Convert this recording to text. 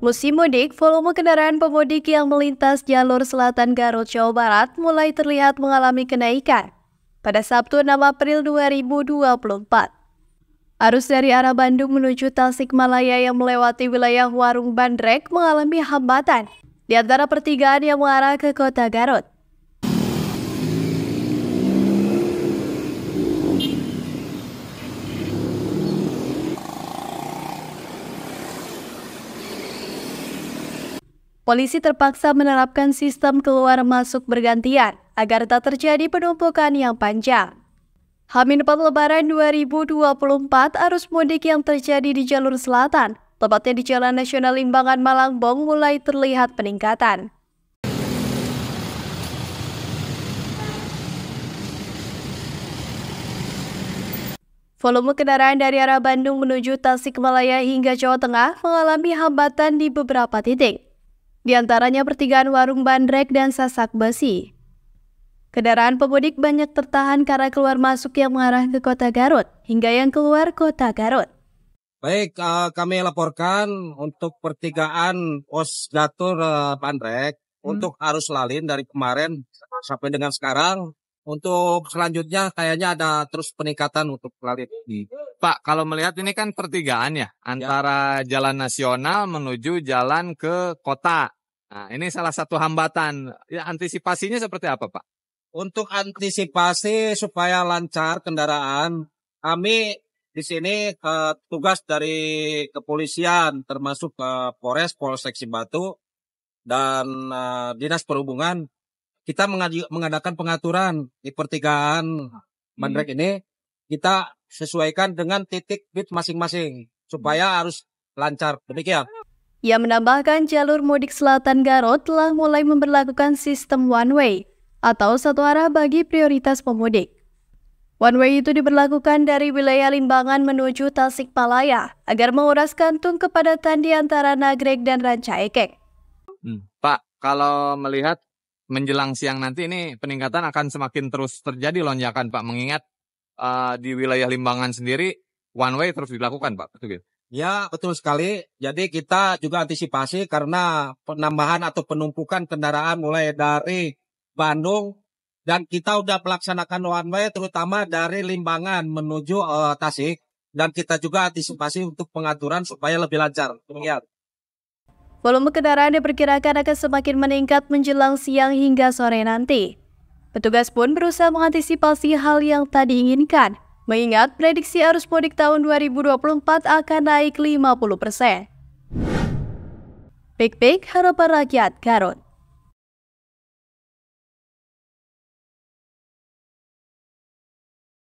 Musim mudik, volume kendaraan pemudik yang melintas jalur selatan Garut, Jawa Barat mulai terlihat mengalami kenaikan pada Sabtu 6 April 2024. Arus dari arah Bandung menuju Tasikmalaya yang melewati wilayah Warung Bandrek mengalami hambatan di antara pertigaan yang mengarah ke kota Garut. Polisi terpaksa menerapkan sistem keluar masuk bergantian agar tak terjadi penumpukan yang panjang. Hamin 4 Lebaran 2024 arus mudik yang terjadi di jalur selatan, tepatnya di Jalan Nasional Limbangan Malangbong mulai terlihat peningkatan. Volume kendaraan dari arah Bandung menuju Tasikmalaya hingga Jawa Tengah mengalami hambatan di beberapa titik. Di antaranya pertigaan warung Bandrek dan Sasak Besi. Kendaraan pemudik banyak tertahan karena keluar masuk yang mengarah ke kota Garut hingga yang keluar kota Garut. Baik, uh, kami laporkan untuk pertigaan pos Gatur uh, eh, Bandrek hmm. untuk arus lalin dari kemarin sampai dengan sekarang. Untuk selanjutnya kayaknya ada terus peningkatan untuk lalin. Hmm. Pak, kalau melihat ini kan pertigaan ya, ya. antara ya. jalan nasional menuju jalan ke kota. Nah, ini salah satu hambatan. Ya, antisipasinya seperti apa, Pak? Untuk antisipasi supaya lancar kendaraan, kami di sini eh, tugas dari kepolisian termasuk eh, Polres Polsek Simbatu dan eh, Dinas Perhubungan kita mengadakan pengaturan di pertigaan hmm. Mandrek ini kita sesuaikan dengan titik bit masing-masing supaya harus hmm. lancar. Demikian. Ia menambahkan jalur mudik selatan Garut telah mulai memperlakukan sistem one way atau satu arah bagi prioritas pemudik. One way itu diberlakukan dari wilayah Limbangan menuju Tasikmalaya agar menguras kantung kepadatan di antara nagrek dan Rancaekek. Hmm, Pak, kalau melihat menjelang siang nanti ini peningkatan akan semakin terus terjadi lonjakan Pak mengingat uh, di wilayah Limbangan sendiri one way terus dilakukan, Pak. Betul gitu. Ya, betul sekali. Jadi kita juga antisipasi karena penambahan atau penumpukan kendaraan mulai dari Bandung dan kita sudah melaksanakan one way terutama dari Limbangan menuju uh, Tasik dan kita juga antisipasi untuk pengaturan supaya lebih lancar. Demikian. Volume kendaraan diperkirakan akan semakin meningkat menjelang siang hingga sore nanti. Petugas pun berusaha mengantisipasi hal yang tak diinginkan, mengingat prediksi arus mudik tahun 2024 akan naik 50%. Pik-pik harapan rakyat Garut